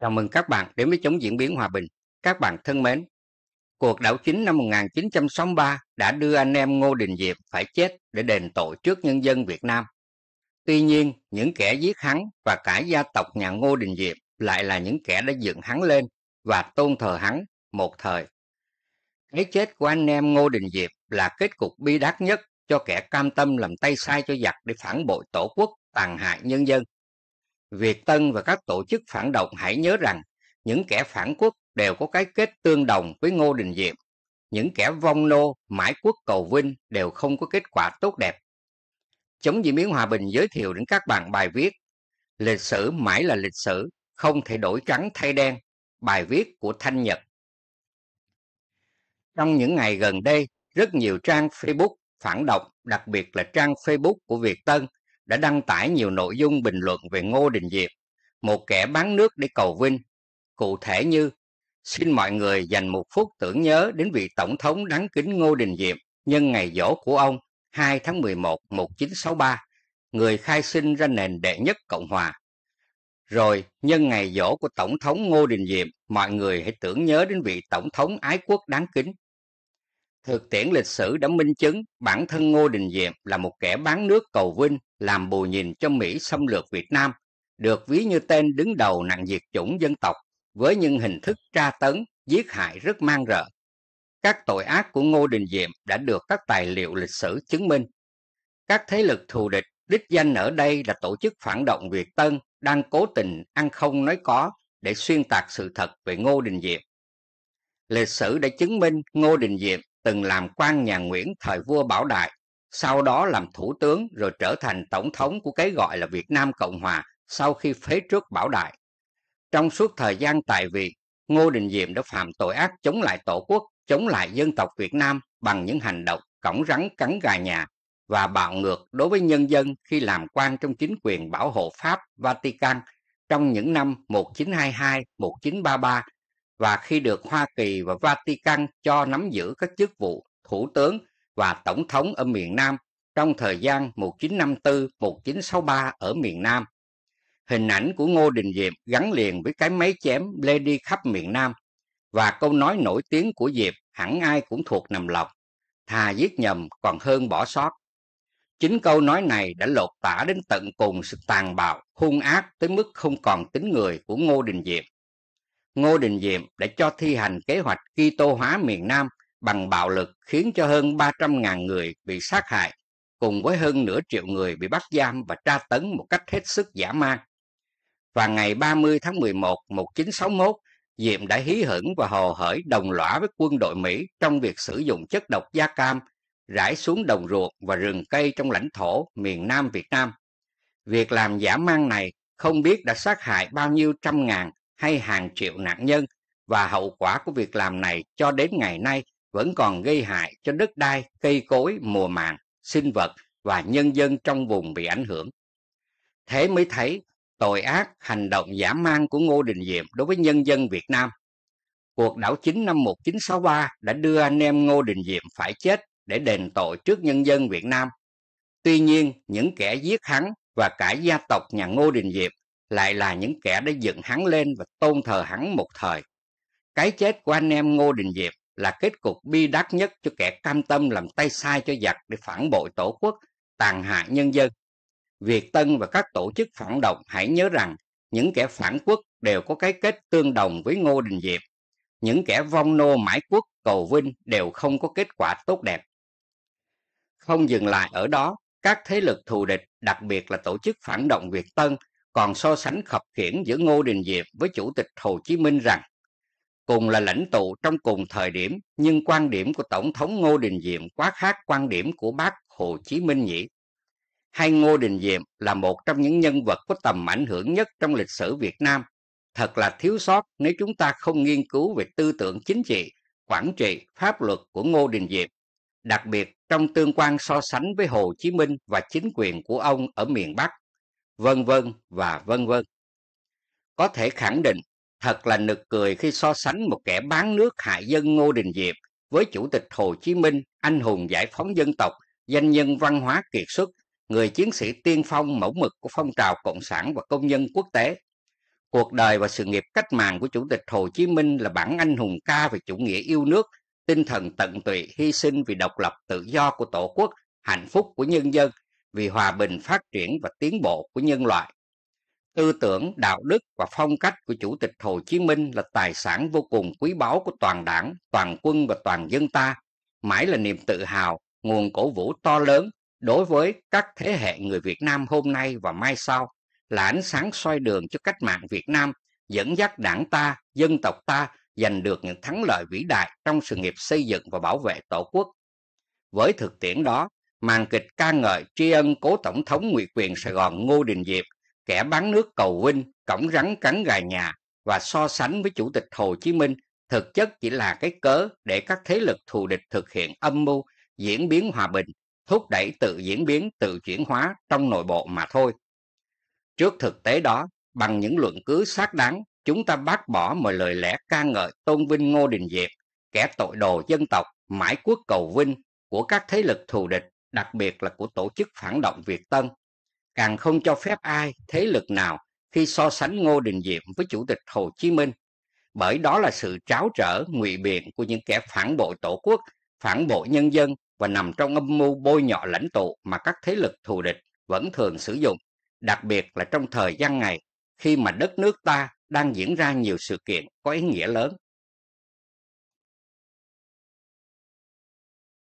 Chào mừng các bạn đến với chống diễn biến hòa bình. Các bạn thân mến, cuộc đảo chính năm 1963 đã đưa anh em Ngô Đình Diệp phải chết để đền tội trước nhân dân Việt Nam. Tuy nhiên, những kẻ giết hắn và cả gia tộc nhà Ngô Đình Diệp lại là những kẻ đã dựng hắn lên và tôn thờ hắn một thời. Cái chết của anh em Ngô Đình Diệp là kết cục bi đát nhất cho kẻ cam tâm làm tay sai cho giặc để phản bội tổ quốc tàn hại nhân dân Việt Tân và các tổ chức phản động hãy nhớ rằng những kẻ phản quốc đều có cái kết tương đồng với Ngô Đình Diệm. Những kẻ vong nô, mãi quốc cầu vinh đều không có kết quả tốt đẹp. Chống diễn biến hòa bình giới thiệu đến các bạn bài viết Lịch sử mãi là lịch sử, không thể đổi trắng thay đen, bài viết của Thanh Nhật. Trong những ngày gần đây, rất nhiều trang Facebook phản động, đặc biệt là trang Facebook của Việt Tân đã đăng tải nhiều nội dung bình luận về Ngô Đình Diệp, một kẻ bán nước để cầu vinh, cụ thể như xin mọi người dành một phút tưởng nhớ đến vị Tổng thống đáng kính Ngô Đình Diệm nhân ngày dỗ của ông 2 tháng 11 1963, người khai sinh ra nền đệ nhất Cộng Hòa. Rồi, nhân ngày dỗ của Tổng thống Ngô Đình Diệm, mọi người hãy tưởng nhớ đến vị Tổng thống ái quốc đáng kính Thực tiễn lịch sử đã minh chứng bản thân Ngô Đình Diệm là một kẻ bán nước cầu vinh làm bù nhìn cho Mỹ xâm lược Việt Nam, được ví như tên đứng đầu nạn diệt chủng dân tộc với những hình thức tra tấn, giết hại rất mang rợ. Các tội ác của Ngô Đình Diệm đã được các tài liệu lịch sử chứng minh. Các thế lực thù địch đích danh ở đây là tổ chức phản động Việt Tân đang cố tình ăn không nói có để xuyên tạc sự thật về Ngô Đình Diệm. Lịch sử đã chứng minh Ngô Đình Diệm từng làm quan nhà Nguyễn thời vua Bảo Đại, sau đó làm thủ tướng rồi trở thành tổng thống của cái gọi là Việt Nam Cộng Hòa sau khi phế trước Bảo Đại. Trong suốt thời gian tại vị, Ngô Đình Diệm đã phạm tội ác chống lại Tổ quốc, chống lại dân tộc Việt Nam bằng những hành động cõng rắn cắn gà nhà và bạo ngược đối với nhân dân khi làm quan trong chính quyền bảo hộ Pháp Vatican trong những năm 1922, 1933 và khi được Hoa Kỳ và Vatican cho nắm giữ các chức vụ thủ tướng và tổng thống ở miền Nam trong thời gian 1954-1963 ở miền Nam. Hình ảnh của Ngô Đình Diệm gắn liền với cái máy chém lê đi khắp miền Nam và câu nói nổi tiếng của Diệp hẳn ai cũng thuộc nằm lòng, thà giết nhầm còn hơn bỏ sót. Chính câu nói này đã lột tả đến tận cùng sự tàn bạo, hung ác tới mức không còn tính người của Ngô Đình Diệm Ngô Đình Diệm đã cho thi hành kế hoạch Kitô hóa miền Nam bằng bạo lực khiến cho hơn 300.000 người bị sát hại, cùng với hơn nửa triệu người bị bắt giam và tra tấn một cách hết sức giả man. Và ngày 30 tháng 11, 1961, Diệm đã hí hửng và hồ hởi đồng lõa với quân đội Mỹ trong việc sử dụng chất độc da cam rải xuống đồng ruộng và rừng cây trong lãnh thổ miền Nam Việt Nam. Việc làm giả man này không biết đã sát hại bao nhiêu trăm ngàn hay hàng triệu nạn nhân và hậu quả của việc làm này cho đến ngày nay vẫn còn gây hại cho đất đai, cây cối, mùa màng, sinh vật và nhân dân trong vùng bị ảnh hưởng. Thế mới thấy tội ác, hành động giả man của Ngô Đình Diệm đối với nhân dân Việt Nam. Cuộc đảo chính năm 1963 đã đưa anh em Ngô Đình Diệm phải chết để đền tội trước nhân dân Việt Nam. Tuy nhiên, những kẻ giết hắn và cả gia tộc nhà Ngô Đình Diệm lại là những kẻ đã dựng hắn lên và tôn thờ hắn một thời. Cái chết của anh em Ngô Đình Diệp là kết cục bi đát nhất cho kẻ cam tâm làm tay sai cho giặc để phản bội tổ quốc, tàn hại nhân dân. Việt Tân và các tổ chức phản động hãy nhớ rằng những kẻ phản quốc đều có cái kết tương đồng với Ngô Đình Diệp. Những kẻ vong nô mãi quốc cầu vinh đều không có kết quả tốt đẹp. Không dừng lại ở đó, các thế lực thù địch, đặc biệt là tổ chức phản động Việt Tân, còn so sánh khập khiển giữa Ngô Đình Diệp với Chủ tịch Hồ Chí Minh rằng cùng là lãnh tụ trong cùng thời điểm nhưng quan điểm của Tổng thống Ngô Đình Diệm quá khác quan điểm của bác Hồ Chí Minh nhỉ. Hay Ngô Đình Diệm là một trong những nhân vật có tầm ảnh hưởng nhất trong lịch sử Việt Nam. Thật là thiếu sót nếu chúng ta không nghiên cứu về tư tưởng chính trị, quản trị, pháp luật của Ngô Đình Diệm, đặc biệt trong tương quan so sánh với Hồ Chí Minh và chính quyền của ông ở miền Bắc vân vân và vân vân. Có thể khẳng định, thật là nực cười khi so sánh một kẻ bán nước hại dân Ngô Đình Diệp với Chủ tịch Hồ Chí Minh, anh hùng giải phóng dân tộc, danh nhân văn hóa kiệt xuất, người chiến sĩ tiên phong mẫu mực của phong trào Cộng sản và công nhân quốc tế. Cuộc đời và sự nghiệp cách mạng của Chủ tịch Hồ Chí Minh là bản anh hùng ca về chủ nghĩa yêu nước, tinh thần tận tụy hy sinh vì độc lập tự do của Tổ quốc, hạnh phúc của nhân dân vì hòa bình phát triển và tiến bộ của nhân loại. Tư tưởng, đạo đức và phong cách của Chủ tịch Hồ Chí Minh là tài sản vô cùng quý báu của toàn đảng, toàn quân và toàn dân ta, mãi là niềm tự hào, nguồn cổ vũ to lớn đối với các thế hệ người Việt Nam hôm nay và mai sau, là ánh sáng soi đường cho cách mạng Việt Nam, dẫn dắt đảng ta, dân tộc ta giành được những thắng lợi vĩ đại trong sự nghiệp xây dựng và bảo vệ Tổ quốc. Với thực tiễn đó, màn kịch ca ngợi tri ân cố tổng thống ngụy quyền Sài Gòn Ngô Đình Diệp, kẻ bán nước cầu vinh, cổng rắn cắn gà nhà và so sánh với Chủ tịch Hồ Chí Minh thực chất chỉ là cái cớ để các thế lực thù địch thực hiện âm mưu diễn biến hòa bình, thúc đẩy tự diễn biến, tự chuyển hóa trong nội bộ mà thôi. Trước thực tế đó, bằng những luận cứ xác đáng, chúng ta bác bỏ mọi lời lẽ ca ngợi tôn vinh Ngô Đình Diệp, kẻ tội đồ dân tộc, mãi quốc cầu vinh của các thế lực thù địch đặc biệt là của tổ chức phản động Việt Tân, càng không cho phép ai, thế lực nào khi so sánh Ngô Đình Diệm với Chủ tịch Hồ Chí Minh, bởi đó là sự tráo trở, ngụy biện của những kẻ phản bội tổ quốc, phản bội nhân dân và nằm trong âm mưu bôi nhọ lãnh tụ mà các thế lực thù địch vẫn thường sử dụng, đặc biệt là trong thời gian này khi mà đất nước ta đang diễn ra nhiều sự kiện có ý nghĩa lớn.